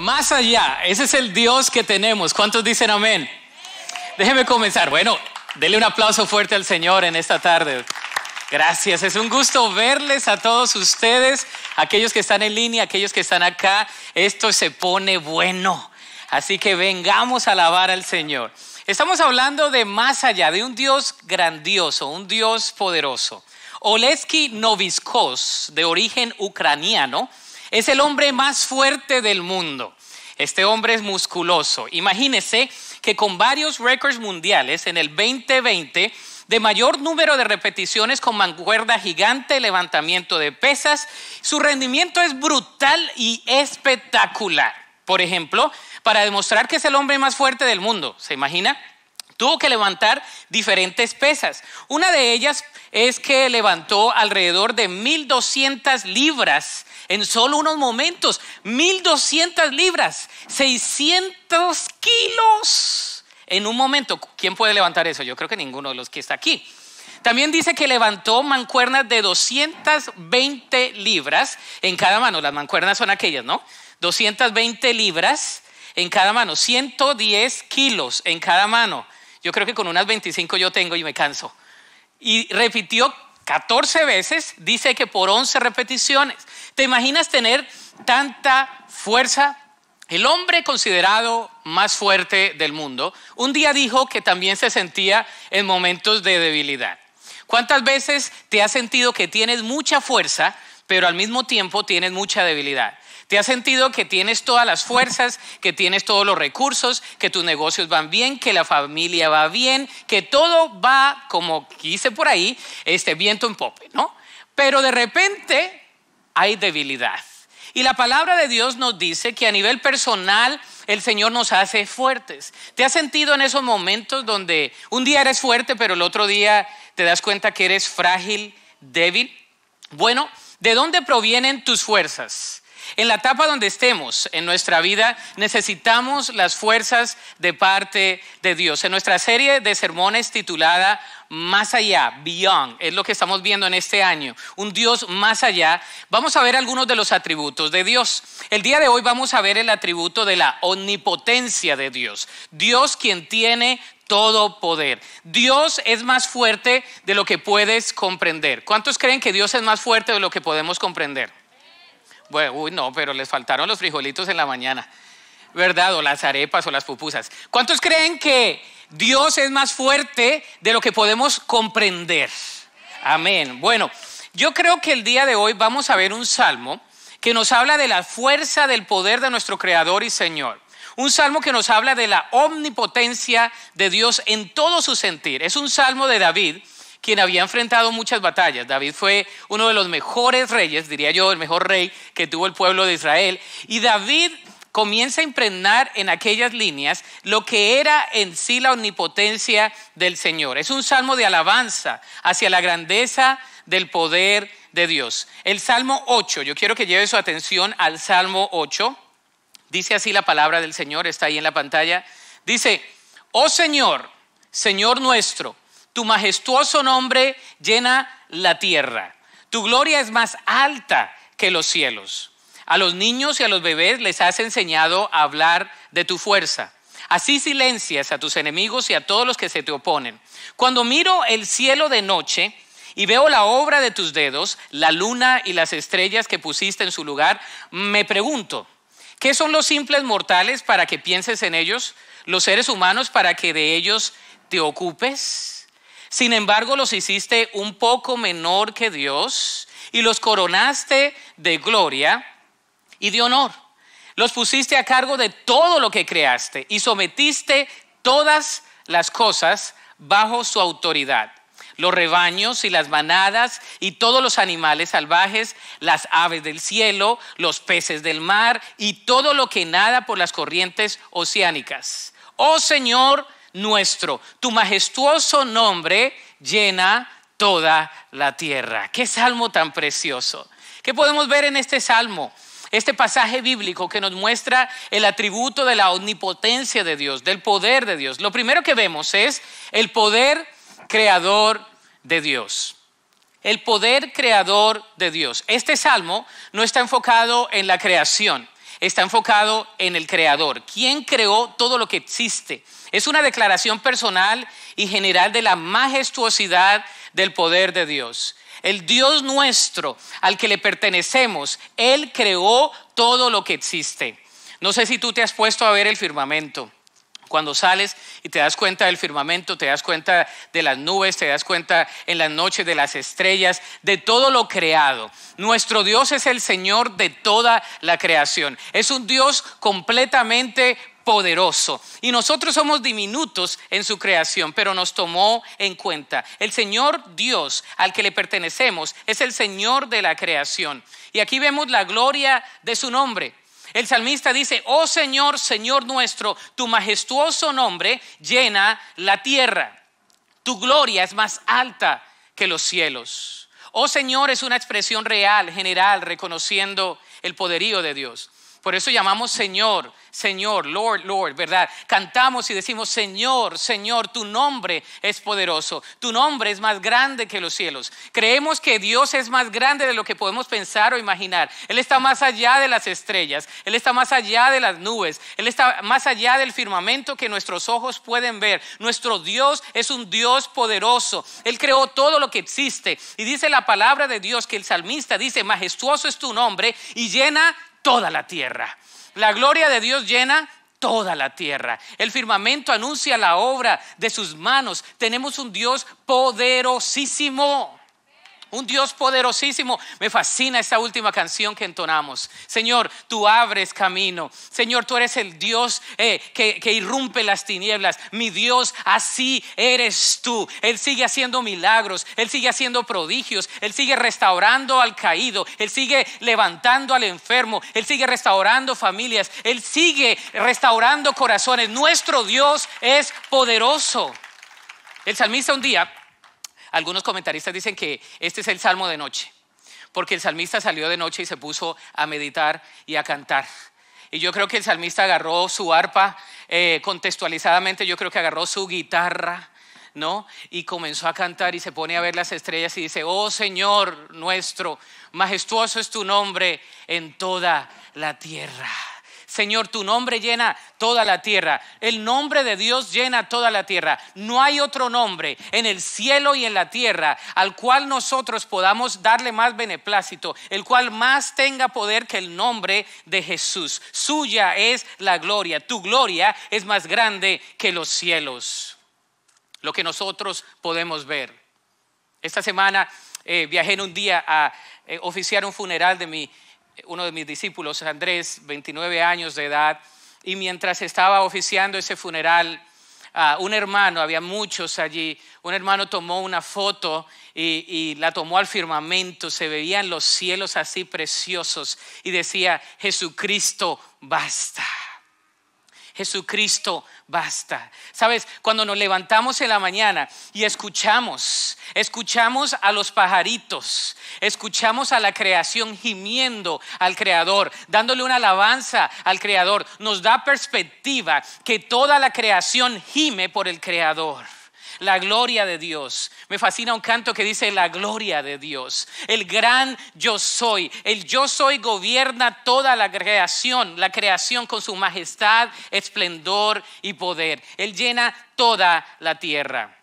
más allá. Ese es el Dios que tenemos. ¿Cuántos dicen amén? Déjeme comenzar. Bueno, dele un aplauso fuerte al Señor en esta tarde. Gracias, es un gusto verles a todos ustedes, aquellos que están en línea, aquellos que están acá. Esto se pone bueno. Así que vengamos a alabar al Señor. Estamos hablando de más allá, de un Dios grandioso, un Dios poderoso. Oleski Noviskos, de origen ucraniano, es el hombre más fuerte del mundo. Este hombre es musculoso. Imagínese que con varios récords mundiales en el 2020 de mayor número de repeticiones con manguerda gigante, levantamiento de pesas, su rendimiento es brutal y espectacular. Por ejemplo, para demostrar que es el hombre más fuerte del mundo, ¿se imagina? Tuvo que levantar diferentes pesas. Una de ellas es que levantó alrededor de 1.200 libras en solo unos momentos. 1.200 libras, 600 kilos en un momento. ¿Quién puede levantar eso? Yo creo que ninguno de los que está aquí. También dice que levantó mancuernas de 220 libras en cada mano. Las mancuernas son aquellas, ¿no? 220 libras en cada mano, 110 kilos en cada mano. Yo creo que con unas 25 yo tengo y me canso. Y repitió 14 veces, dice que por 11 repeticiones. ¿Te imaginas tener tanta fuerza? El hombre considerado más fuerte del mundo un día dijo que también se sentía en momentos de debilidad. ¿Cuántas veces te has sentido que tienes mucha fuerza, pero al mismo tiempo tienes mucha debilidad? ¿Te has sentido que tienes todas las fuerzas, que tienes todos los recursos, que tus negocios van bien, que la familia va bien, que todo va, como quise por ahí, este viento en pope, ¿no? Pero de repente hay debilidad. Y la palabra de Dios nos dice que a nivel personal el Señor nos hace fuertes. ¿Te has sentido en esos momentos donde un día eres fuerte, pero el otro día te das cuenta que eres frágil, débil? Bueno, ¿de dónde provienen tus fuerzas? En la etapa donde estemos en nuestra vida, necesitamos las fuerzas de parte de Dios. En nuestra serie de sermones titulada Más allá, Beyond, es lo que estamos viendo en este año, un Dios más allá, vamos a ver algunos de los atributos de Dios. El día de hoy vamos a ver el atributo de la omnipotencia de Dios. Dios quien tiene todo poder. Dios es más fuerte de lo que puedes comprender. ¿Cuántos creen que Dios es más fuerte de lo que podemos comprender? Bueno, uy, no, pero les faltaron los frijolitos en la mañana, ¿verdad? O las arepas o las pupusas. ¿Cuántos creen que Dios es más fuerte de lo que podemos comprender? Amén. Bueno, yo creo que el día de hoy vamos a ver un salmo que nos habla de la fuerza del poder de nuestro Creador y Señor. Un salmo que nos habla de la omnipotencia de Dios en todo su sentir. Es un salmo de David quien había enfrentado muchas batallas. David fue uno de los mejores reyes, diría yo, el mejor rey que tuvo el pueblo de Israel. Y David comienza a impregnar en aquellas líneas lo que era en sí la omnipotencia del Señor. Es un salmo de alabanza hacia la grandeza del poder de Dios. El Salmo 8, yo quiero que lleve su atención al Salmo 8. Dice así la palabra del Señor, está ahí en la pantalla. Dice, oh Señor, Señor nuestro, tu majestuoso nombre llena la tierra. Tu gloria es más alta que los cielos. A los niños y a los bebés les has enseñado a hablar de tu fuerza. Así silencias a tus enemigos y a todos los que se te oponen. Cuando miro el cielo de noche y veo la obra de tus dedos, la luna y las estrellas que pusiste en su lugar, me pregunto, ¿qué son los simples mortales para que pienses en ellos? ¿Los seres humanos para que de ellos te ocupes? Sin embargo, los hiciste un poco menor que Dios y los coronaste de gloria y de honor. Los pusiste a cargo de todo lo que creaste y sometiste todas las cosas bajo su autoridad. Los rebaños y las manadas y todos los animales salvajes, las aves del cielo, los peces del mar y todo lo que nada por las corrientes oceánicas. Oh Señor, nuestro. Tu majestuoso nombre llena toda la tierra. Qué salmo tan precioso. ¿Qué podemos ver en este salmo? Este pasaje bíblico que nos muestra el atributo de la omnipotencia de Dios, del poder de Dios. Lo primero que vemos es el poder creador de Dios. El poder creador de Dios. Este salmo no está enfocado en la creación está enfocado en el creador. quien creó todo lo que existe? Es una declaración personal y general de la majestuosidad del poder de Dios. El Dios nuestro al que le pertenecemos, Él creó todo lo que existe. No sé si tú te has puesto a ver el firmamento. Cuando sales y te das cuenta del firmamento, te das cuenta de las nubes, te das cuenta en las noches de las estrellas, de todo lo creado. Nuestro Dios es el Señor de toda la creación. Es un Dios completamente poderoso. Y nosotros somos diminutos en su creación, pero nos tomó en cuenta. El Señor Dios al que le pertenecemos es el Señor de la creación. Y aquí vemos la gloria de su nombre. El salmista dice, oh Señor, Señor nuestro, tu majestuoso nombre llena la tierra. Tu gloria es más alta que los cielos. Oh Señor es una expresión real, general, reconociendo el poderío de Dios. Por eso llamamos Señor, Señor, Lord, Lord, ¿verdad? Cantamos y decimos, Señor, Señor, tu nombre es poderoso, tu nombre es más grande que los cielos. Creemos que Dios es más grande de lo que podemos pensar o imaginar. Él está más allá de las estrellas, Él está más allá de las nubes, Él está más allá del firmamento que nuestros ojos pueden ver. Nuestro Dios es un Dios poderoso. Él creó todo lo que existe. Y dice la palabra de Dios que el salmista dice, majestuoso es tu nombre y llena toda la tierra. La gloria de Dios llena toda la tierra. El firmamento anuncia la obra de sus manos. Tenemos un Dios poderosísimo un Dios poderosísimo. Me fascina esta última canción que entonamos. Señor, tú abres camino. Señor, tú eres el Dios eh, que, que irrumpe las tinieblas. Mi Dios, así eres tú. Él sigue haciendo milagros, Él sigue haciendo prodigios, Él sigue restaurando al caído, Él sigue levantando al enfermo, Él sigue restaurando familias, Él sigue restaurando corazones. Nuestro Dios es poderoso. El salmista un día algunos comentaristas dicen que este es el salmo de noche, porque el salmista salió de noche y se puso a meditar y a cantar. Y yo creo que el salmista agarró su arpa, eh, contextualizadamente yo creo que agarró su guitarra, ¿no? Y comenzó a cantar y se pone a ver las estrellas y dice, oh Señor nuestro, majestuoso es tu nombre en toda la tierra. Señor, tu nombre llena toda la tierra. El nombre de Dios llena toda la tierra. No hay otro nombre en el cielo y en la tierra al cual nosotros podamos darle más beneplácito, el cual más tenga poder que el nombre de Jesús. Suya es la gloria. Tu gloria es más grande que los cielos. Lo que nosotros podemos ver. Esta semana eh, viajé en un día a eh, oficiar un funeral de mi eh, uno de mis discípulos, Andrés, 29 años de edad, y mientras estaba oficiando ese funeral, un hermano, había muchos allí, un hermano tomó una foto y la tomó al firmamento, se veían los cielos así preciosos y decía, Jesucristo, basta. Jesucristo basta. Sabes, cuando nos levantamos en la mañana y escuchamos, escuchamos a los pajaritos, escuchamos a la creación gimiendo al Creador, dándole una alabanza al Creador, nos da perspectiva que toda la creación gime por el Creador la gloria de Dios. Me fascina un canto que dice la gloria de Dios. El gran yo soy. El yo soy gobierna toda la creación, la creación con su majestad, esplendor y poder. Él llena toda la tierra.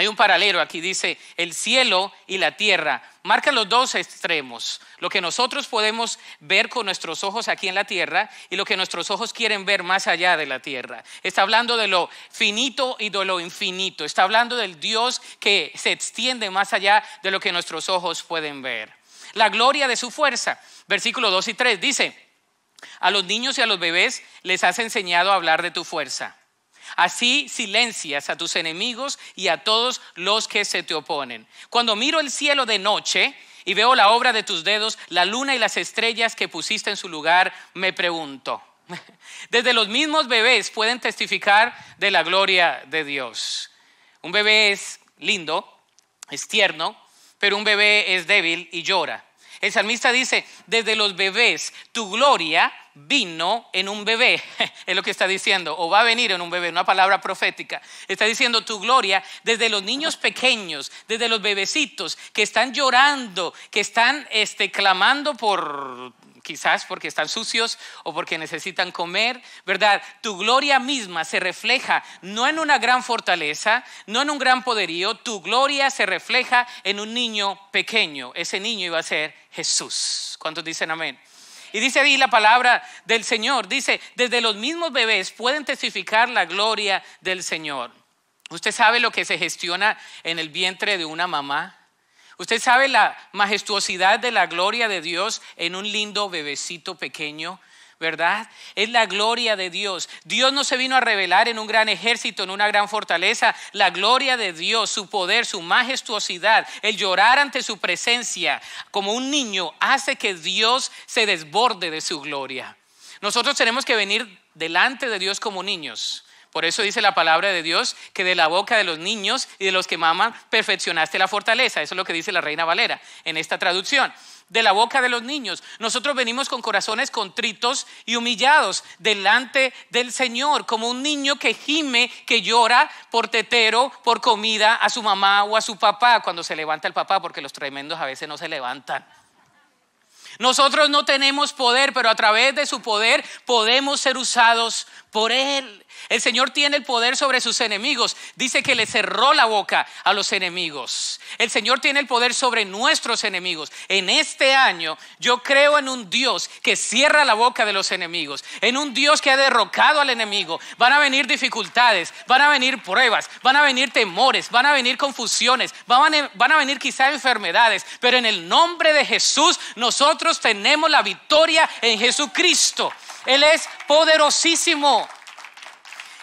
Hay un paralelo aquí, dice el cielo y la tierra. marca los dos extremos, lo que nosotros podemos ver con nuestros ojos aquí en la tierra y lo que nuestros ojos quieren ver más allá de la tierra. Está hablando de lo finito y de lo infinito. Está hablando del Dios que se extiende más allá de lo que nuestros ojos pueden ver. La gloria de su fuerza. Versículo 2 y 3 dice, a los niños y a los bebés les has enseñado a hablar de tu fuerza Así silencias a tus enemigos y a todos los que se te oponen. Cuando miro el cielo de noche y veo la obra de tus dedos, la luna y las estrellas que pusiste en su lugar, me pregunto. Desde los mismos bebés pueden testificar de la gloria de Dios. Un bebé es lindo, es tierno, pero un bebé es débil y llora. El salmista dice, desde los bebés tu gloria vino en un bebé, es lo que está diciendo, o va a venir en un bebé, una palabra profética. Está diciendo tu gloria desde los niños pequeños, desde los bebecitos que están llorando, que están este, clamando por quizás porque están sucios o porque necesitan comer, ¿verdad? Tu gloria misma se refleja no en una gran fortaleza, no en un gran poderío, tu gloria se refleja en un niño pequeño. Ese niño iba a ser Jesús. ¿Cuántos dicen amén? Y dice ahí la palabra del Señor. Dice, desde los mismos bebés pueden testificar la gloria del Señor. ¿Usted sabe lo que se gestiona en el vientre de una mamá? ¿Usted sabe la majestuosidad de la gloria de Dios en un lindo bebecito pequeño? ¿verdad? Es la gloria de Dios. Dios no se vino a revelar en un gran ejército, en una gran fortaleza. La gloria de Dios, su poder, su majestuosidad, el llorar ante su presencia como un niño hace que Dios se desborde de su gloria. Nosotros tenemos que venir delante de Dios como niños. Por eso dice la palabra de Dios que de la boca de los niños y de los que maman perfeccionaste la fortaleza. Eso es lo que dice la reina Valera en esta traducción de la boca de los niños. Nosotros venimos con corazones contritos y humillados delante del Señor, como un niño que gime, que llora por tetero, por comida a su mamá o a su papá, cuando se levanta el papá, porque los tremendos a veces no se levantan. Nosotros no tenemos poder, pero a través de su poder podemos ser usados por Él. El Señor tiene el poder sobre sus enemigos. Dice que le cerró la boca a los enemigos. El Señor tiene el poder sobre nuestros enemigos. En este año yo creo en un Dios que cierra la boca de los enemigos. En un Dios que ha derrocado al enemigo. Van a venir dificultades, van a venir pruebas, van a venir temores, van a venir confusiones, van a, venir quizá enfermedades. Pero en el nombre de Jesús nosotros tenemos la victoria en Jesucristo. Él es poderosísimo.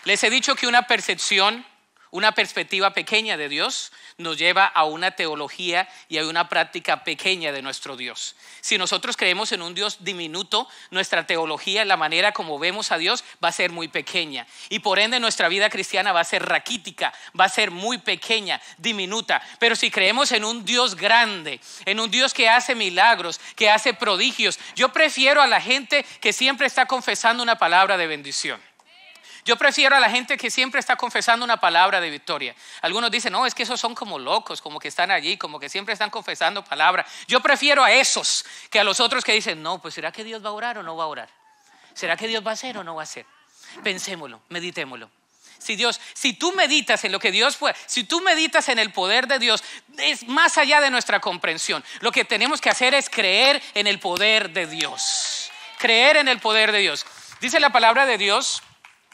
Les he dicho que una percepción, una perspectiva pequeña de Dios nos lleva a una teología y a una práctica pequeña de nuestro Dios. Si nosotros creemos en un Dios diminuto, nuestra teología, la manera como vemos a Dios, va a ser muy pequeña. Y por ende nuestra vida cristiana va a ser raquítica, va a ser muy pequeña, diminuta. Pero si creemos en un Dios grande, en un Dios que hace milagros, que hace prodigios, yo prefiero a la gente que siempre está confesando una palabra de bendición. Yo prefiero a la gente que siempre está confesando una palabra de victoria. Algunos dicen, no, es que esos son como locos, como que están allí, como que siempre están confesando palabra. Yo prefiero a esos que a los otros que dicen, no, pues ¿será que Dios va a orar o no va a orar? ¿Será que Dios va a hacer o no va a hacer? Pensémoslo, meditémoslo. Si Dios, si tú meditas en lo que Dios fue, si tú meditas en el poder de Dios, es más allá de nuestra comprensión. Lo que tenemos que hacer es creer en el poder de Dios. Creer en el poder de Dios. Dice la palabra de Dios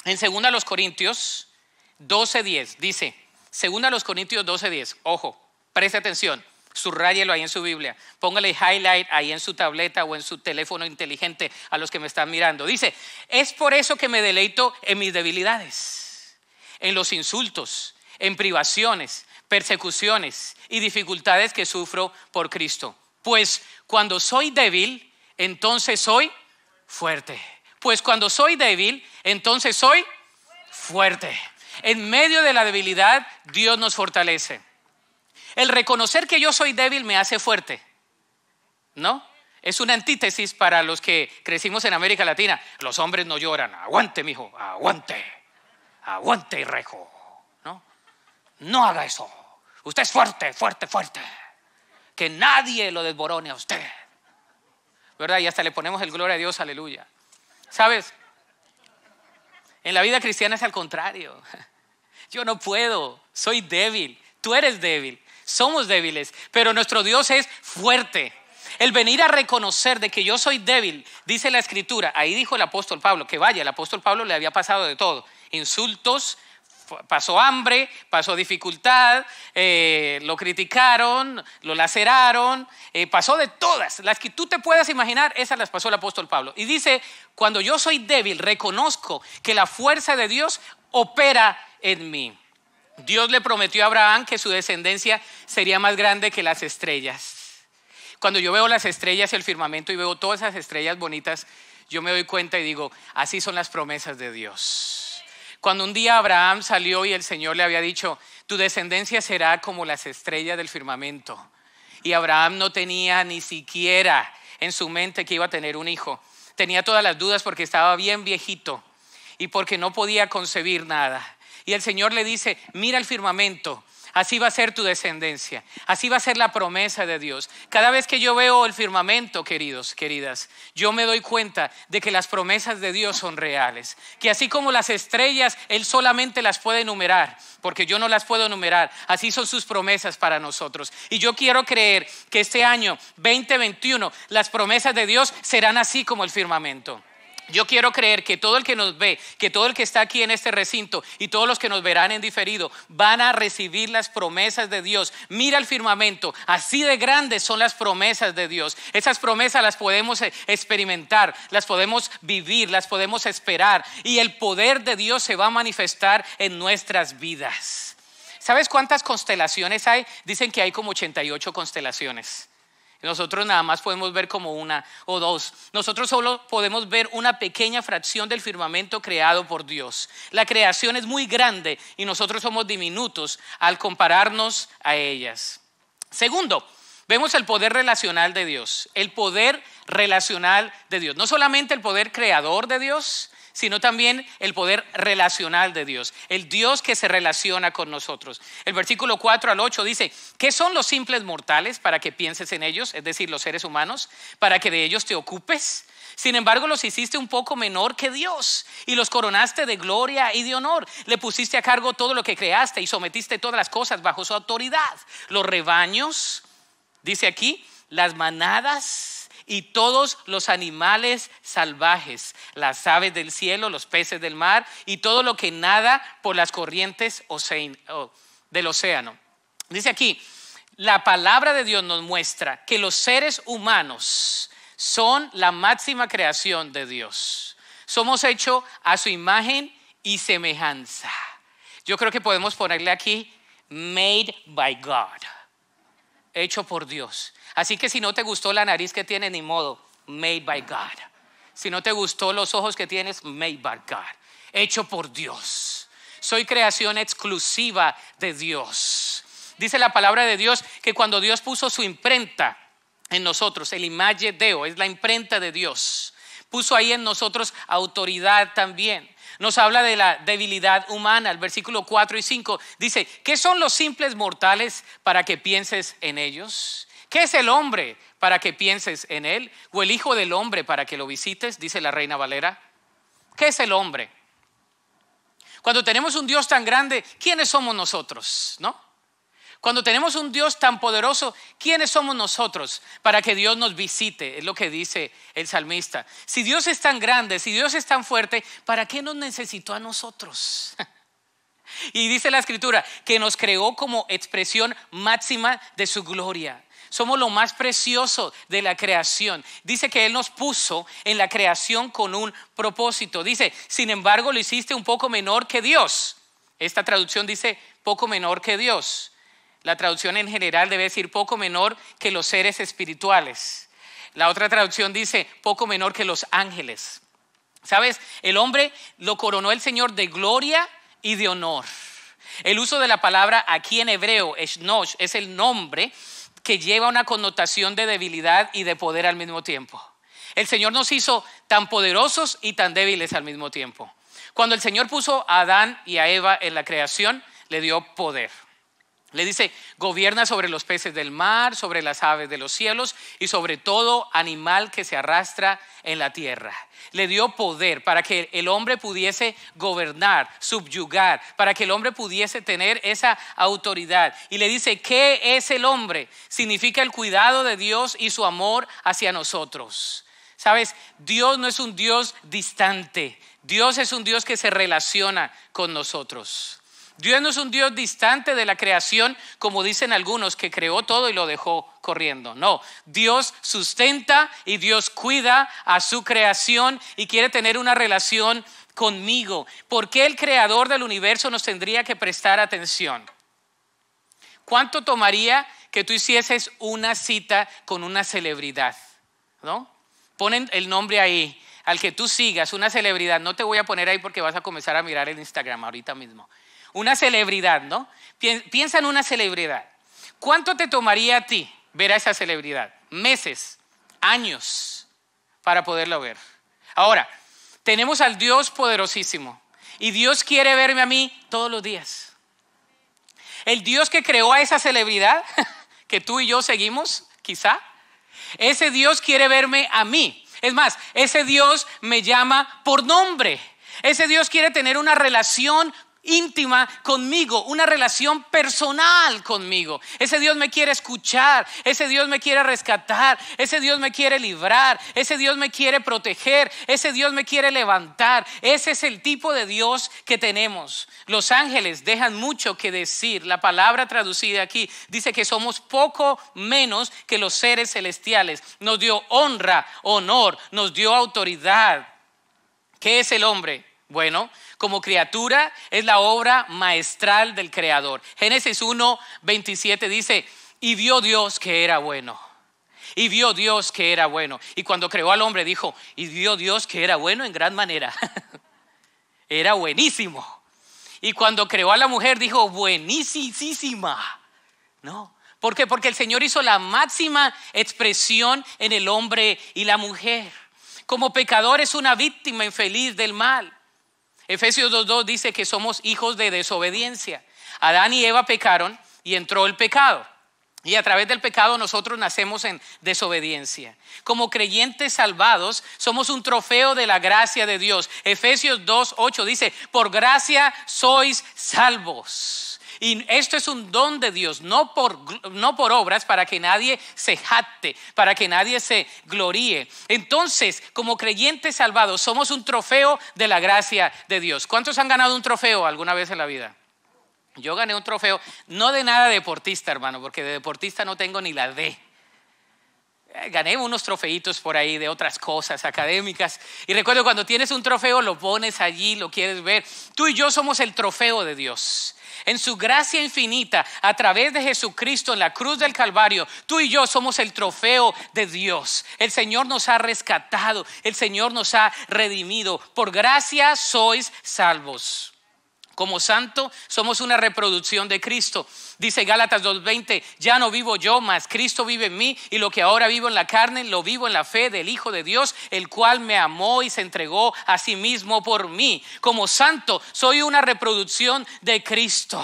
en 2 Corintios 12:10 dice, 2 Corintios 12:10, ojo, preste atención, subráyelo ahí en su Biblia. Póngale highlight ahí en su tableta o en su teléfono inteligente a los que me están mirando. Dice, es por eso que me deleito en mis debilidades, en los insultos, en privaciones, persecuciones y dificultades que sufro por Cristo. Pues cuando soy débil, entonces soy fuerte. Pues cuando soy débil, entonces soy fuerte. En medio de la debilidad, Dios nos fortalece. El reconocer que yo soy débil me hace fuerte. ¿No? Es una antítesis para los que crecimos en América Latina. Los hombres no lloran. Aguante, mijo. Aguante. Aguante, y rejo. ¿No? No haga eso. Usted es fuerte, fuerte, fuerte. Que nadie lo desborone a usted. ¿Verdad? Y hasta le ponemos el gloria a Dios, aleluya. ¿Sabes? En la vida cristiana es al contrario. Yo no puedo, soy débil, tú eres débil, somos débiles, pero nuestro Dios es fuerte. El venir a reconocer de que yo soy débil, dice la escritura, ahí dijo el apóstol Pablo, que vaya, el apóstol Pablo le había pasado de todo, insultos, pasó hambre, pasó dificultad, eh, lo criticaron, lo laceraron, eh, pasó de todas, las que tú te puedas imaginar, esas las pasó el apóstol Pablo. Y dice, cuando yo soy débil, reconozco que la fuerza de Dios opera en mí. Dios le prometió a Abraham que su descendencia sería más grande que las estrellas. Cuando yo veo las estrellas, y el firmamento y veo todas esas estrellas bonitas, yo me doy cuenta y digo, así son las promesas de Dios cuando un día Abraham salió y el Señor le había dicho, tu descendencia será como las estrellas del firmamento. Y Abraham no tenía ni siquiera en su mente que iba a tener un hijo. Tenía todas las dudas porque estaba bien viejito y porque no podía concebir nada. Y el Señor le dice, mira el firmamento Así va a ser tu descendencia. Así va a ser la promesa de Dios. Cada vez que yo veo el firmamento, queridos, queridas, yo me doy cuenta de que las promesas de Dios son reales. Que así como las estrellas, Él solamente las puede enumerar, porque yo no las puedo enumerar. Así son sus promesas para nosotros. Y yo quiero creer que este año 2021 las promesas de Dios serán así como el firmamento. Yo quiero creer que todo el que nos ve, que todo el que está aquí en este recinto y todos los que nos verán en diferido van a recibir las promesas de Dios. Mira el firmamento, así de grandes son las promesas de Dios. Esas promesas las podemos eh, experimentar, las podemos vivir, las podemos esperar y el poder de Dios se va a manifestar en nuestras vidas. ¿Sabes cuántas constelaciones hay? Dicen que hay como 88 constelaciones. Nosotros nada más podemos ver como una o dos. Nosotros solo podemos ver una pequeña fracción del firmamento creado por Dios. La creación es muy grande y nosotros somos diminutos al compararnos a ellas. Segundo, Vemos el poder relacional de Dios, el poder relacional de Dios. No solamente el poder creador de Dios, sino también el poder relacional de Dios, el Dios que se relaciona con nosotros. El versículo 4 al 8 dice, ¿qué son los simples mortales para que pienses en ellos, es decir, los seres humanos, para que de ellos te ocupes? Sin embargo, los hiciste un poco menor que Dios y los coronaste de gloria y de honor. Le pusiste a cargo todo lo que creaste y sometiste todas las cosas bajo su autoridad. Los rebaños, dice aquí, las manadas y todos los animales salvajes, las aves del cielo, los peces del mar y todo lo que nada por las corrientes del océano. Dice aquí, la palabra de Dios nos muestra que los seres humanos son la máxima creación de Dios. Somos hechos a su imagen y semejanza. Yo creo que podemos ponerle aquí, made by God, hecho por Dios. Así que si no te gustó la nariz que tienes, ni modo, made by God. Si no te gustó los ojos que tienes, made by God. Hecho por Dios. Soy creación exclusiva de Dios. Dice la palabra de Dios que cuando Dios puso su imprenta en nosotros, el image de Deo es la imprenta de Dios, puso ahí en nosotros autoridad también nos habla de la debilidad humana. El versículo 4 y 5 dice, ¿qué son los simples mortales para que pienses en ellos? ¿Qué es el hombre para que pienses en él? ¿O el hijo del hombre para que lo visites? Dice la reina Valera. ¿Qué es el hombre? Cuando tenemos un Dios tan grande, ¿quiénes somos nosotros? ¿No? Cuando tenemos un Dios tan poderoso, ¿quiénes somos nosotros para que Dios nos visite? Es lo que dice el salmista. Si Dios es tan grande, si Dios es tan fuerte, ¿para qué nos necesitó a nosotros? Y dice la escritura que nos creó como expresión máxima de su gloria. Somos lo más precioso de la creación. Dice que Él nos puso en la creación con un propósito. Dice, sin embargo, lo hiciste un poco menor que Dios. Esta traducción dice poco menor que Dios. La traducción en general debe decir poco menor que los seres espirituales. La otra traducción dice poco menor que los ángeles. ¿Sabes? El hombre lo coronó el Señor de gloria y de honor. El uso de la palabra aquí en hebreo, eshnosh, es el nombre que lleva una connotación de debilidad y de poder al mismo tiempo. El Señor nos hizo tan poderosos y tan débiles al mismo tiempo. Cuando el Señor puso a Adán y a Eva en la creación, le dio poder. Le dice, gobierna sobre los peces del mar, sobre las aves de los cielos y sobre todo animal que se arrastra en la tierra. Le dio poder para que el hombre pudiese gobernar, subyugar, para que el hombre pudiese tener esa autoridad. Y le dice, ¿qué es el hombre? Significa el cuidado de Dios y su amor hacia nosotros. Sabes, Dios no es un Dios distante, Dios es un Dios que se relaciona con nosotros. Dios no es un Dios distante de la creación, como dicen algunos, que creó todo y lo dejó corriendo. No, Dios sustenta y Dios cuida a su creación y quiere tener una relación conmigo. ¿Por qué el creador del universo nos tendría que prestar atención? ¿Cuánto tomaría que tú hicieses una cita con una celebridad? ¿No? Ponen el nombre ahí, al que tú sigas, una celebridad. No te voy a poner ahí porque vas a comenzar a mirar el Instagram ahorita mismo una celebridad, ¿no? Piensa en una celebridad. ¿Cuánto te tomaría a ti ver a esa celebridad? Meses, años para poderla ver. Ahora, tenemos al Dios poderosísimo y Dios quiere verme a mí todos los días. El Dios que creó a esa celebridad que tú y yo seguimos, quizá, ese Dios quiere verme a mí. Es más, ese Dios me llama por nombre. Ese Dios quiere tener una relación íntima conmigo, una relación personal conmigo. Ese Dios me quiere escuchar, ese Dios me quiere rescatar, ese Dios me quiere librar, ese Dios me quiere proteger, ese Dios me quiere levantar. Ese es el tipo de Dios que tenemos. Los ángeles dejan mucho que decir. La palabra traducida aquí dice que somos poco menos que los seres celestiales. Nos dio honra, honor, nos dio autoridad. ¿Qué es el hombre? Bueno, como criatura es la obra maestral del Creador. Génesis 1, 27 dice, y vio Dios que era bueno. Y vio Dios que era bueno. Y cuando creó al hombre dijo, y vio Dios que era bueno en gran manera. era buenísimo. Y cuando creó a la mujer dijo, buenísima. No. ¿Por qué? Porque el Señor hizo la máxima expresión en el hombre y la mujer. Como pecador es una víctima infeliz del mal. Efesios 2.2 dice que somos hijos de desobediencia. Adán y Eva pecaron y entró el pecado. Y a través del pecado nosotros nacemos en desobediencia. Como creyentes salvados somos un trofeo de la gracia de Dios. Efesios 2.8 dice, por gracia sois salvos. Y esto es un don de Dios, no por, obras, para que nadie se jate para que nadie se gloríe. Entonces, como creyentes salvados, somos un trofeo de la gracia de Dios. ¿Cuántos han ganado un trofeo alguna vez en la vida? Yo gané un trofeo, no de nada deportista, hermano, porque de deportista no tengo ni la D eh, gané unos trofeitos por ahí de otras cosas académicas. Y recuerdo cuando tienes un trofeo, lo pones allí, lo quieres ver. Tú y yo somos el trofeo de Dios en su gracia infinita, a través de Jesucristo en la cruz del Calvario, tú y yo somos el trofeo de Dios. El Señor nos ha rescatado, el Señor nos ha redimido. Por gracia sois salvos. Como santo somos una reproducción de Cristo. Dice Gálatas 2.20, ya no vivo yo, mas Cristo vive en mí y lo que ahora vivo en la carne, lo vivo en la fe del Hijo de Dios, el cual me amó y se entregó a sí mismo por mí. Como santo soy una reproducción de Cristo.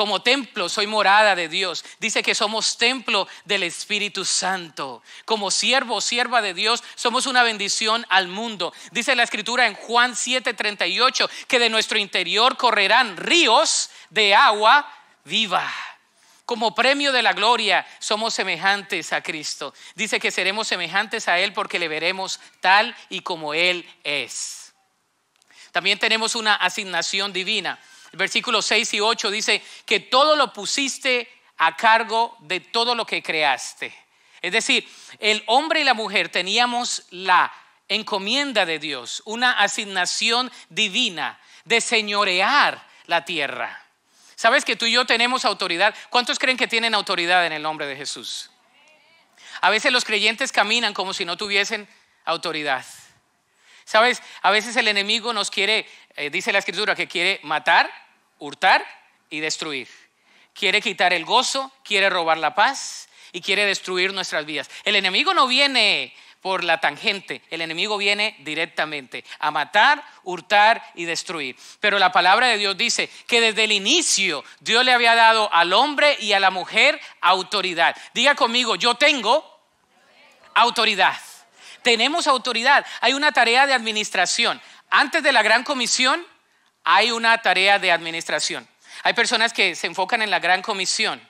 Como templo soy morada de Dios. Dice que somos templo del Espíritu Santo. Como siervo, o sierva de Dios, somos una bendición al mundo. Dice la escritura en Juan 7:38 que de nuestro interior correrán ríos de agua viva como premio de la gloria somos semejantes a Cristo. Dice que seremos semejantes a Él porque le veremos tal y como Él es. También tenemos una asignación divina versículo 6 y 8 dice que todo lo pusiste a cargo de todo lo que creaste. Es decir, el hombre y la mujer teníamos la encomienda de Dios, una asignación divina de señorear la tierra. ¿Sabes que tú y yo tenemos autoridad? ¿Cuántos creen que tienen autoridad en el nombre de Jesús? A veces los creyentes caminan como si no tuviesen autoridad. ¿Sabes? A veces el enemigo nos quiere eh, dice la escritura que quiere matar, hurtar y destruir. Quiere quitar el gozo, quiere robar la paz y quiere destruir nuestras vidas. El enemigo no viene por la tangente, el enemigo viene directamente a matar, hurtar y destruir. Pero la palabra de Dios dice que desde el inicio Dios le había dado al hombre y a la mujer autoridad. Diga conmigo, yo tengo autoridad. Tenemos autoridad. Hay una tarea de administración. Antes de la gran comisión hay una tarea de administración. Hay personas que se enfocan en la gran comisión,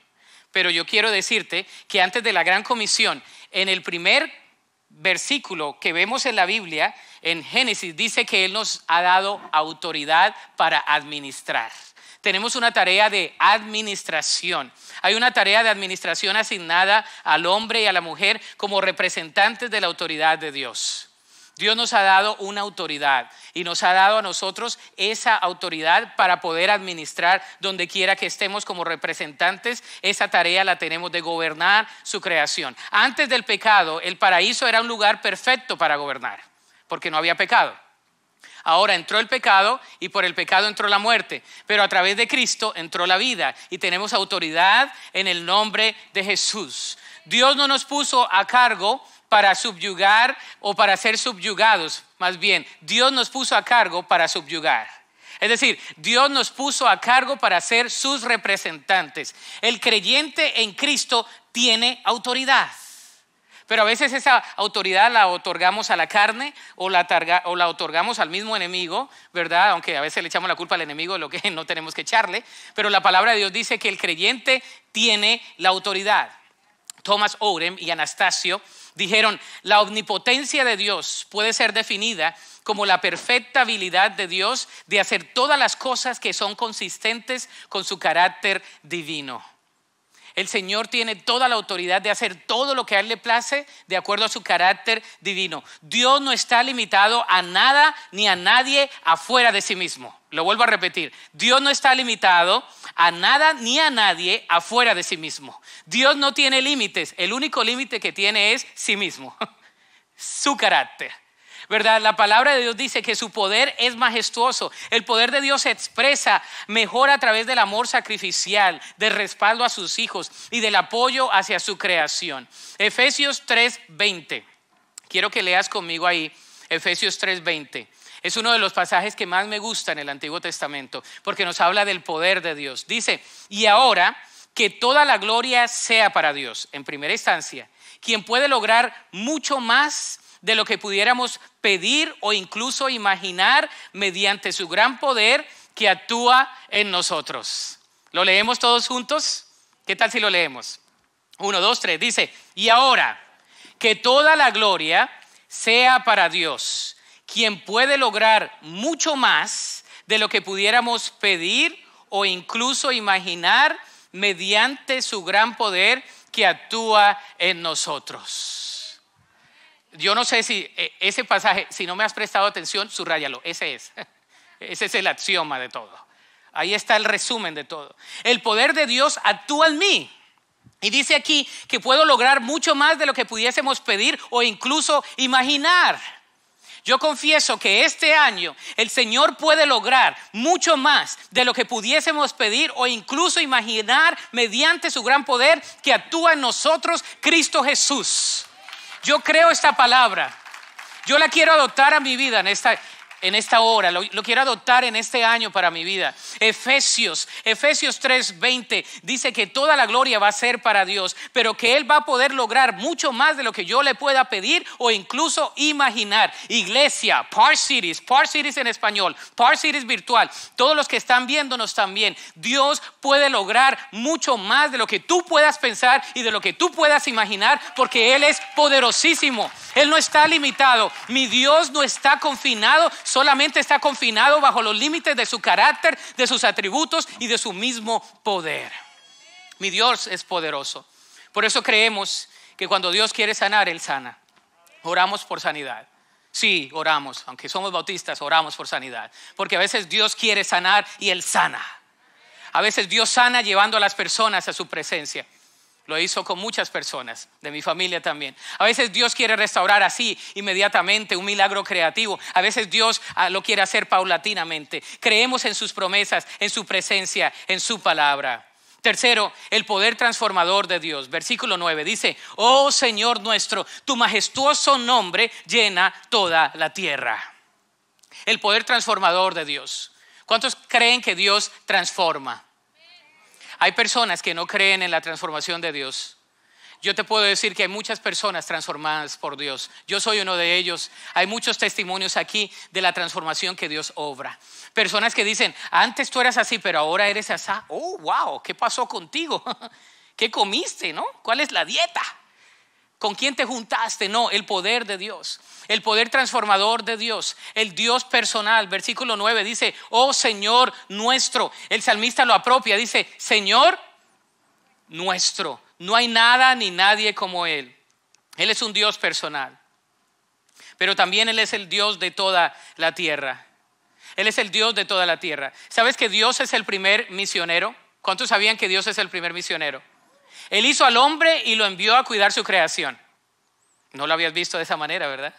pero yo quiero decirte que antes de la gran comisión, en el primer versículo que vemos en la Biblia, en Génesis, dice que Él nos ha dado autoridad para administrar. Tenemos una tarea de administración. Hay una tarea de administración asignada al hombre y a la mujer como representantes de la autoridad de Dios. Dios nos ha dado una autoridad y nos ha dado a nosotros esa autoridad para poder administrar donde quiera que estemos como representantes. Esa tarea la tenemos de gobernar su creación. Antes del pecado, el paraíso era un lugar perfecto para gobernar, porque no había pecado. Ahora entró el pecado y por el pecado entró la muerte, pero a través de Cristo entró la vida y tenemos autoridad en el nombre de Jesús. Dios no nos puso a cargo para subyugar o para ser subyugados, más bien, Dios nos puso a cargo para subyugar. Es decir, Dios nos puso a cargo para ser sus representantes. El creyente en Cristo tiene autoridad. Pero a veces esa autoridad la otorgamos a la carne o la, otorgamos al mismo enemigo, ¿verdad? Aunque a veces le echamos la culpa al enemigo lo que no tenemos que echarle. Pero la palabra de Dios dice que el creyente tiene la autoridad. Thomas Orem y Anastasio Dijeron, la omnipotencia de Dios puede ser definida como la perfecta habilidad de Dios de hacer todas las cosas que son consistentes con su carácter divino. El Señor tiene toda la autoridad de hacer todo lo que a Él le place de acuerdo a su carácter divino. Dios no está limitado a nada ni a nadie afuera de sí mismo. Lo vuelvo a repetir. Dios no está limitado a nada ni a nadie afuera de sí mismo. Dios no tiene límites. El único límite que tiene es sí mismo, su carácter. ¿verdad? La palabra de Dios dice que su poder es majestuoso. El poder de Dios se expresa mejor a través del amor sacrificial, del respaldo a sus hijos y del apoyo hacia su creación. Efesios 3:20. Quiero que leas conmigo ahí Efesios 3:20. Es uno de los pasajes que más me gusta en el Antiguo Testamento, porque nos habla del poder de Dios. Dice, y ahora que toda la gloria sea para Dios, en primera instancia, quien puede lograr mucho más de lo que pudiéramos pedir o incluso imaginar mediante su gran poder que actúa en nosotros. ¿Lo leemos todos juntos? ¿Qué tal si lo leemos? Uno, dos, tres. Dice, y ahora, que toda la gloria sea para Dios, quien puede lograr mucho más de lo que pudiéramos pedir o incluso imaginar mediante su gran poder que actúa en nosotros yo no sé si eh, ese pasaje, si no me has prestado atención, subrayalo. Ese es. Ese es el axioma de todo. Ahí está el resumen de todo. El poder de Dios actúa en mí. Y dice aquí que puedo lograr mucho más de lo que pudiésemos pedir o incluso imaginar. Yo confieso que este año el Señor puede lograr mucho más de lo que pudiésemos pedir o incluso imaginar mediante su gran poder que actúa en nosotros Cristo Jesús. Yo creo esta palabra. Yo la quiero adoptar a mi vida en esta, en esta hora, lo, quiero adoptar en este año para mi vida. Efesios, Efesios 3:20 dice que toda la gloria va a ser para Dios, pero que Él va a poder lograr mucho más de lo que yo le pueda pedir o incluso imaginar. Iglesia, Par Cities, en español, Par virtual, todos los que están viéndonos también, Dios puede lograr mucho más de lo que tú puedas pensar y de lo que tú puedas imaginar, porque Él es poderosísimo, Él no está limitado, mi Dios no está confinado solamente está confinado bajo los límites de su carácter, de sus atributos y de su mismo poder. Mi Dios es poderoso. Por eso creemos que cuando Dios quiere sanar, Él sana. Oramos por sanidad. Sí, oramos, aunque somos bautistas, oramos por sanidad. Porque a veces Dios quiere sanar y Él sana. A veces Dios sana llevando a las personas a su presencia. Lo hizo con muchas personas, de mi familia también. A veces Dios quiere restaurar así, inmediatamente, un milagro creativo. A veces Dios ah, lo quiere hacer paulatinamente. Creemos en sus promesas, en su presencia, en su palabra. Tercero, el poder transformador de Dios. Versículo 9 dice, oh Señor nuestro, tu majestuoso nombre llena toda la tierra. El poder transformador de Dios. ¿Cuántos creen que Dios transforma? Hay personas que no creen en la transformación de Dios. Yo te puedo decir que hay muchas personas transformadas por Dios. Yo soy uno de ellos. Hay muchos testimonios aquí de la transformación que Dios obra. Personas que dicen, antes tú eras así, pero ahora eres asá. Oh, wow, ¿qué pasó contigo? ¿Qué comiste, no? ¿Cuál es la dieta? ¿Con quién te juntaste? No, el poder de Dios, el poder transformador de Dios, el Dios personal. Versículo 9 dice, oh Señor nuestro. El salmista lo apropia, dice, Señor nuestro. No hay nada ni nadie como Él. Él es un Dios personal, pero también Él es el Dios de toda la tierra. Él es el Dios de toda la tierra. ¿Sabes que Dios es el primer misionero? ¿Cuántos sabían que Dios es el primer misionero? Él hizo al hombre y lo envió a cuidar su creación. No lo habías visto de esa manera, ¿verdad?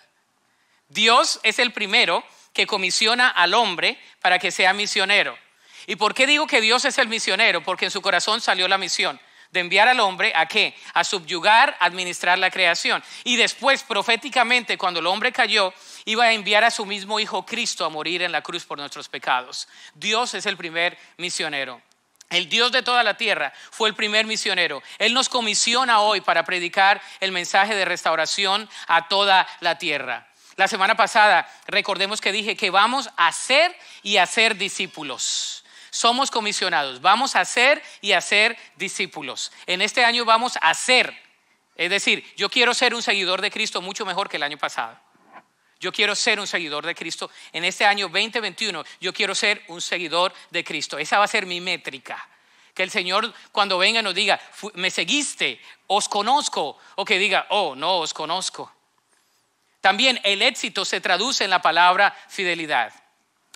Dios es el primero que comisiona al hombre para que sea misionero. ¿Y por qué digo que Dios es el misionero? Porque en su corazón salió la misión de enviar al hombre a qué? A subyugar, administrar la creación. Y después, proféticamente, cuando el hombre cayó, iba a enviar a su mismo Hijo Cristo a morir en la cruz por nuestros pecados. Dios es el primer misionero. El Dios de toda la tierra fue el primer misionero. Él nos comisiona hoy para predicar el mensaje de restauración a toda la tierra. La semana pasada recordemos que dije que vamos a ser y a ser discípulos somos comisionados, vamos a ser y a ser discípulos. En este año vamos a ser, es decir, yo quiero ser un seguidor de Cristo mucho mejor que el año pasado. Yo quiero ser un seguidor de Cristo. En este año 2021 yo quiero ser un seguidor de Cristo. Esa va a ser mi métrica. Que el Señor cuando venga nos diga, me seguiste, os conozco. O que diga, oh, no, os conozco. También el éxito se traduce en la palabra fidelidad.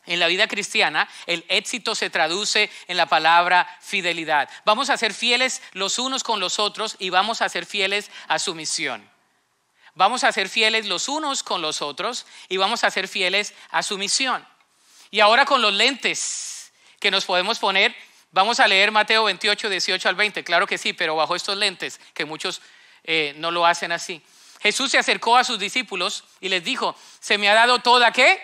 En la vida cristiana, el éxito se traduce en la palabra fidelidad. Vamos a ser fieles los unos con los otros y vamos a ser fieles a su misión. Vamos a ser fieles los unos con los otros y vamos a ser fieles a su misión. Y ahora con los lentes que nos podemos poner, vamos a leer Mateo 28, 18 al 20. Claro que sí, pero bajo estos lentes, que muchos eh, no lo hacen así. Jesús se acercó a sus discípulos y les dijo, se me ha dado toda qué?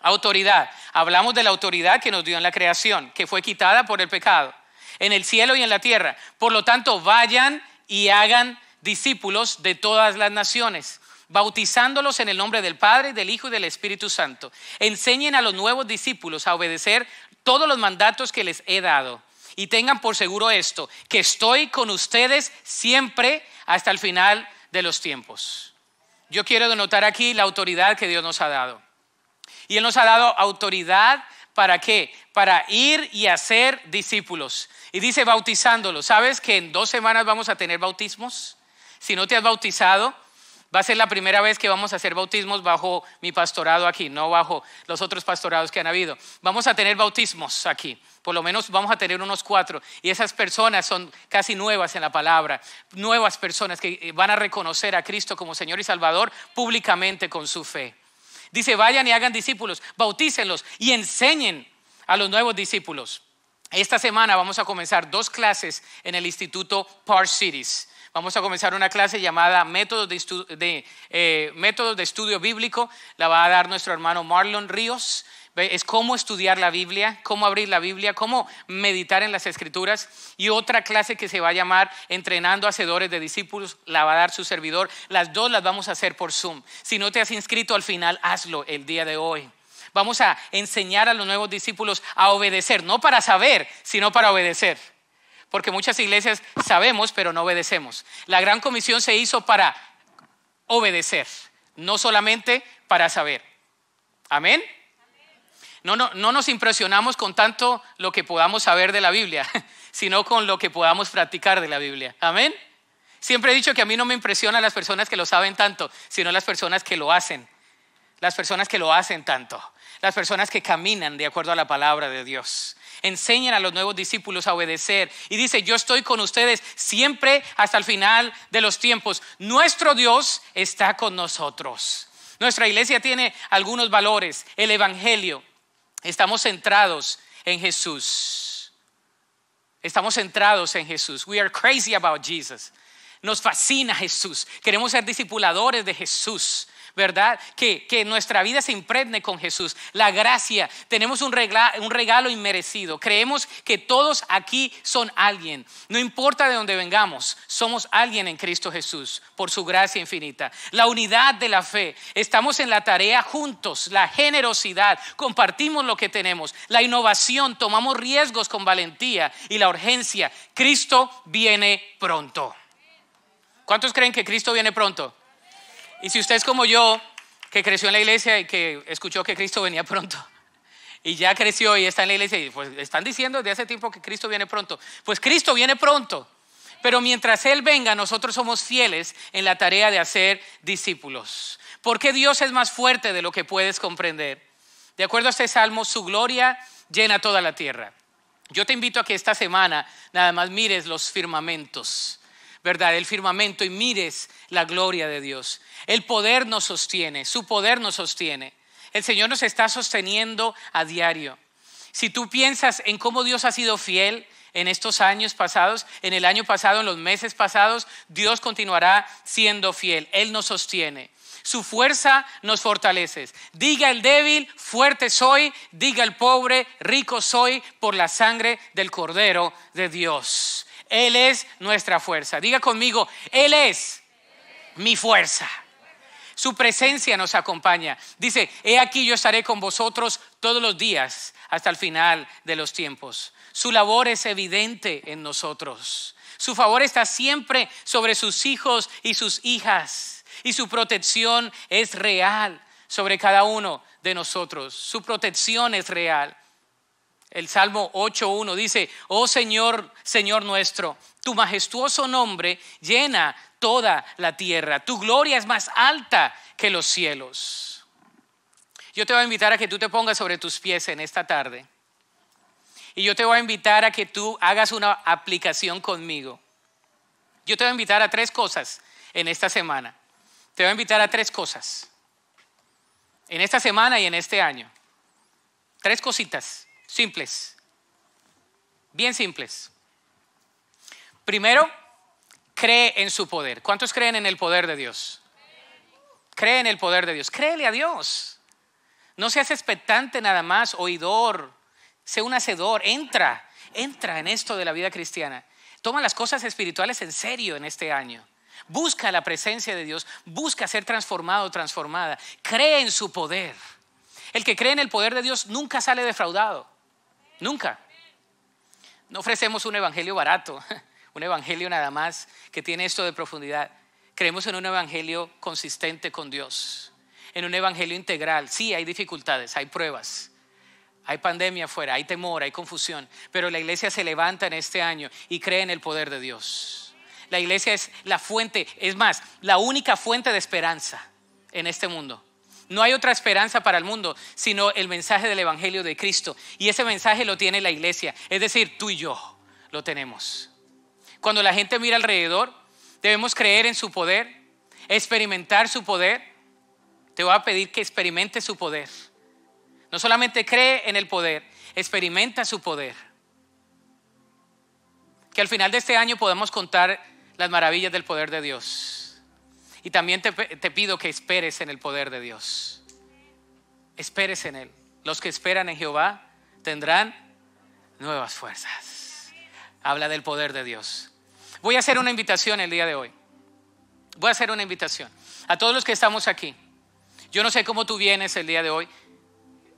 Autoridad. Hablamos de la autoridad que nos dio en la creación, que fue quitada por el pecado, en el cielo y en la tierra. Por lo tanto, vayan y hagan discípulos de todas las naciones, bautizándolos en el nombre del Padre, del Hijo y del Espíritu Santo. Enseñen a los nuevos discípulos a obedecer todos los mandatos que les he dado. Y tengan por seguro esto, que estoy con ustedes siempre hasta el final de los tiempos. Yo quiero denotar aquí la autoridad que Dios nos ha dado. Y Él nos ha dado autoridad para qué? Para ir y hacer discípulos. Y dice bautizándolos. ¿Sabes que en dos semanas vamos a tener bautismos? Si no te has bautizado, va a ser la primera vez que vamos a hacer bautismos bajo mi pastorado aquí, no bajo los otros pastorados que han habido. Vamos a tener bautismos aquí, por lo menos vamos a tener unos cuatro. Y esas personas son casi nuevas en la palabra, nuevas personas que eh, van a reconocer a Cristo como Señor y Salvador públicamente con su fe. Dice, vayan y hagan discípulos, bautícenlos y enseñen a los nuevos discípulos. Esta semana vamos a comenzar dos clases en el Instituto Park Cities. Vamos a comenzar una clase llamada Métodos de, eh, Métodos de Estudio Bíblico. La va a dar nuestro hermano Marlon Ríos es cómo estudiar la Biblia, cómo abrir la Biblia, cómo meditar en las escrituras. Y otra clase que se va a llamar Entrenando Hacedores de Discípulos, la va a dar su servidor. Las dos las vamos a hacer por Zoom. Si no te has inscrito al final, hazlo el día de hoy. Vamos a enseñar a los nuevos discípulos a obedecer, no para saber, sino para obedecer porque muchas iglesias sabemos pero no obedecemos. La gran comisión se hizo para obedecer, no solamente para saber. Amén. No, no, nos impresionamos con tanto lo que podamos saber de la Biblia, sino con lo que podamos practicar de la Biblia. Amén. Siempre he dicho que a mí no me impresionan las personas que lo saben tanto, sino las personas que lo hacen. Las personas que lo hacen tanto. Las personas que caminan de acuerdo a la palabra de Dios enseñan a los nuevos discípulos a obedecer. Y dice, yo estoy con ustedes siempre hasta el final de los tiempos. Nuestro Dios está con nosotros. Nuestra iglesia tiene algunos valores, el Evangelio. Estamos centrados en Jesús. Estamos centrados en Jesús. We are crazy about Jesus. Nos fascina Jesús. Queremos ser discipuladores de Jesús. ¿verdad? Que, que nuestra vida se impregne con Jesús. La gracia, tenemos un, un regalo inmerecido. Creemos que todos aquí son alguien. No importa de dónde vengamos, somos alguien en Cristo Jesús por su gracia infinita. La unidad de la fe, estamos en la tarea juntos, la generosidad, compartimos lo que tenemos, la innovación, tomamos riesgos con valentía y la urgencia. Cristo viene pronto. ¿Cuántos creen que Cristo viene pronto? Y si usted es como yo, que creció en la iglesia y que escuchó que Cristo venía pronto, y ya creció y está en la iglesia, y pues están diciendo desde hace tiempo que Cristo viene pronto. Pues Cristo viene pronto. Pero mientras Él venga, nosotros somos fieles en la tarea de hacer discípulos. Porque Dios es más fuerte de lo que puedes comprender. De acuerdo a este salmo, su gloria llena toda la tierra. Yo te invito a que esta semana nada más mires los firmamentos ¿verdad? El firmamento y mires la gloria de Dios. El poder nos sostiene, su poder nos sostiene. El Señor nos está sosteniendo a diario. Si tú piensas en cómo Dios ha sido fiel en estos años pasados, en el año pasado, en los meses pasados, Dios continuará siendo fiel. Él nos sostiene. Su fuerza nos fortalece. Diga el débil, fuerte soy. Diga el pobre, rico soy por la sangre del Cordero de Dios. Él es nuestra fuerza. Diga conmigo, Él es mi fuerza. Su presencia nos acompaña. Dice, he aquí yo estaré con vosotros todos los días hasta el final de los tiempos. Su labor es evidente en nosotros. Su favor está siempre sobre sus hijos y sus hijas. Y su protección es real sobre cada uno de nosotros. Su protección es real. El Salmo 8.1 dice, oh Señor, Señor nuestro, tu majestuoso nombre llena toda la tierra, tu gloria es más alta que los cielos. Yo te voy a invitar a que tú te pongas sobre tus pies en esta tarde. Y yo te voy a invitar a que tú hagas una aplicación conmigo. Yo te voy a invitar a tres cosas en esta semana. Te voy a invitar a tres cosas. En esta semana y en este año. Tres cositas simples, bien simples. Primero, cree en su poder. ¿Cuántos creen en el poder de Dios? Cree en el poder de Dios. Créele a Dios. No seas expectante nada más, oidor. Sé un hacedor. Entra, entra en esto de la vida cristiana. Toma las cosas espirituales en serio en este año. Busca la presencia de Dios. Busca ser transformado, transformada. Cree en su poder. El que cree en el poder de Dios nunca sale defraudado. Nunca. No ofrecemos un evangelio barato, un evangelio nada más que tiene esto de profundidad. Creemos en un evangelio consistente con Dios, en un evangelio integral. Sí, hay dificultades, hay pruebas, hay pandemia afuera, hay temor, hay confusión, pero la iglesia se levanta en este año y cree en el poder de Dios. La iglesia es la fuente, es más, la única fuente de esperanza en este mundo. No hay otra esperanza para el mundo, sino el mensaje del Evangelio de Cristo. Y ese mensaje lo tiene la iglesia. Es decir, tú y yo lo tenemos. Cuando la gente mira alrededor, debemos creer en su poder, experimentar su poder. Te voy a pedir que experimente su poder. No solamente cree en el poder, experimenta su poder. Que al final de este año podamos contar las maravillas del poder de Dios. Y también te, pido que esperes en el poder de Dios. Esperes en Él. Los que esperan en Jehová tendrán nuevas fuerzas. Habla del poder de Dios. Voy a hacer una invitación el día de hoy. Voy a hacer una invitación a todos los que estamos aquí. Yo no sé cómo tú vienes el día de hoy.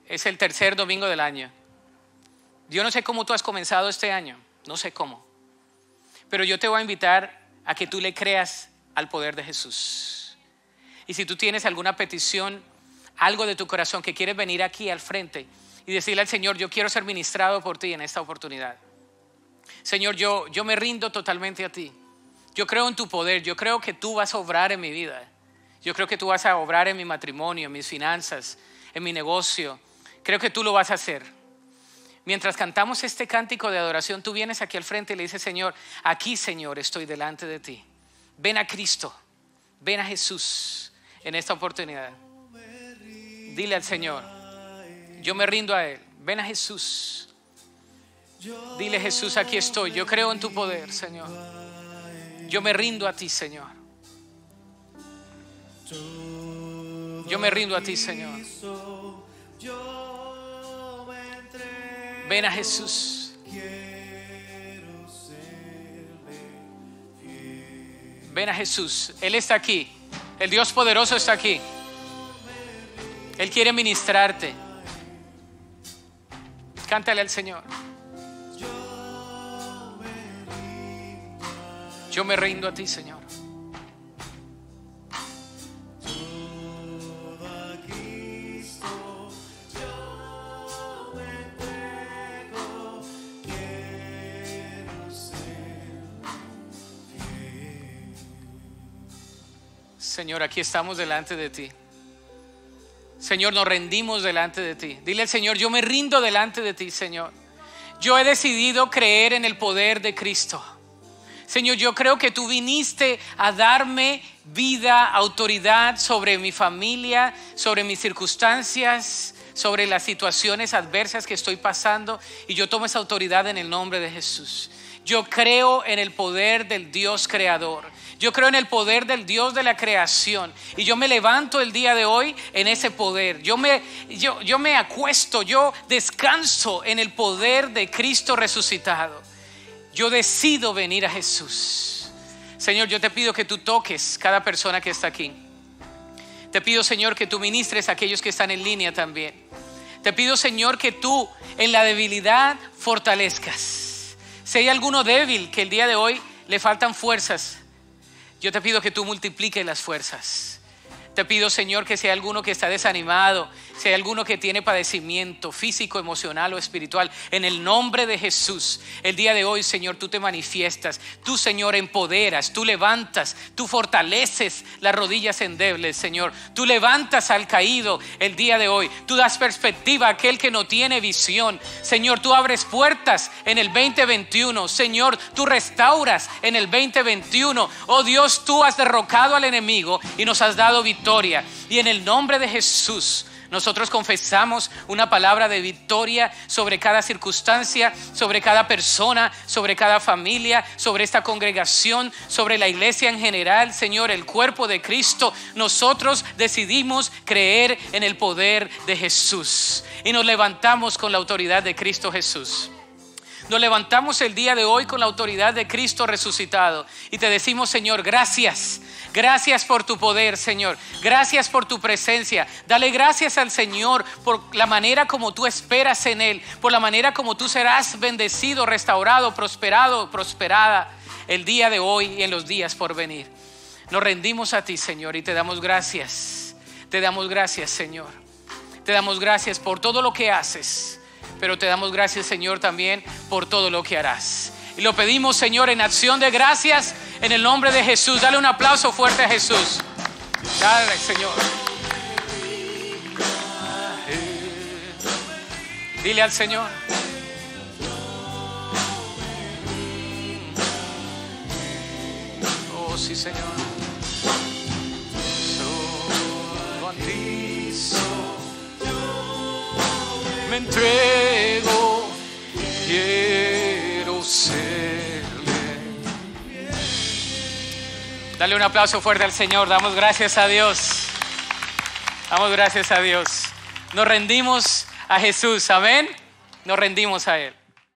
Es el tercer domingo del año. Yo no sé cómo tú has comenzado este año. No sé cómo. Pero yo te voy a invitar a que tú le creas al poder de Jesús. Y si tú tienes alguna petición, algo de tu corazón que quieres venir aquí al frente y decirle al Señor, yo quiero ser ministrado por ti en esta oportunidad. Señor, yo, yo me rindo totalmente a ti. Yo creo en tu poder, yo creo que tú vas a obrar en mi vida. Yo creo que tú vas a obrar en mi matrimonio, en mis finanzas, en mi negocio. Creo que tú lo vas a hacer. Mientras cantamos este cántico de adoración, tú vienes aquí al frente y le dices, Señor, aquí Señor, estoy delante de ti. Ven a Cristo, ven a Jesús en esta oportunidad. Dile al Señor, yo me rindo a Él, ven a Jesús. Dile Jesús, aquí estoy, yo creo en tu poder, Señor. Yo me rindo a ti, Señor. Yo me rindo a ti, Señor. Ven a Jesús. Ven a Jesús. Él está aquí. El Dios poderoso está aquí. Él quiere ministrarte. Cántale al Señor. Yo me rindo a ti, Señor. Señor, aquí estamos delante de ti. Señor, nos rendimos delante de ti. Dile al Señor, yo me rindo delante de ti, Señor. Yo he decidido creer en el poder de Cristo. Señor, yo creo que tú viniste a darme vida, autoridad sobre mi familia, sobre mis circunstancias, sobre las situaciones adversas que estoy pasando. Y yo tomo esa autoridad en el nombre de Jesús. Yo creo en el poder del Dios creador. Yo creo en el poder del Dios de la creación. Y yo me levanto el día de hoy en ese poder. Yo me, yo, yo me acuesto, yo descanso en el poder de Cristo resucitado. Yo decido venir a Jesús. Señor, yo te pido que tú toques cada persona que está aquí. Te pido, Señor, que tú ministres a aquellos que están en línea también. Te pido, Señor, que tú en la debilidad fortalezcas. Si hay alguno débil que el día de hoy le faltan fuerzas, yo te pido que tú multipliques las fuerzas. Te pido, Señor, que sea alguno que está desanimado, si hay alguno que tiene padecimiento físico, emocional o espiritual, en el nombre de Jesús, el día de hoy, Señor, tú te manifiestas, tú, Señor, empoderas, tú levantas, tú fortaleces las rodillas endebles, Señor, tú levantas al caído el día de hoy, tú das perspectiva a aquel que no tiene visión, Señor, tú abres puertas en el 2021, Señor, tú restauras en el 2021, oh Dios, tú has derrocado al enemigo y nos has dado victoria. Y en el nombre de Jesús, nosotros confesamos una palabra de victoria sobre cada circunstancia, sobre cada persona, sobre cada familia, sobre esta congregación, sobre la iglesia en general, Señor, el cuerpo de Cristo. Nosotros decidimos creer en el poder de Jesús y nos levantamos con la autoridad de Cristo Jesús. Nos levantamos el día de hoy con la autoridad de Cristo resucitado y te decimos, Señor, gracias. Gracias por tu poder, Señor. Gracias por tu presencia. Dale gracias al Señor por la manera como tú esperas en Él, por la manera como tú serás bendecido, restaurado, prosperado, prosperada el día de hoy y en los días por venir. Nos rendimos a ti, Señor, y te damos gracias. Te damos gracias, Señor. Te damos gracias por todo lo que haces, pero te damos gracias, Señor, también por todo lo que harás. Y lo pedimos, Señor, en acción de gracias, en el nombre de Jesús. Dale un aplauso fuerte a Jesús. Dale, Señor. Dile al Señor. Oh, sí, Señor. Solo yo me entrego. Dale un aplauso fuerte al Señor. Damos gracias a Dios. Damos gracias a Dios. Nos rendimos a Jesús. Amén. Nos rendimos a Él.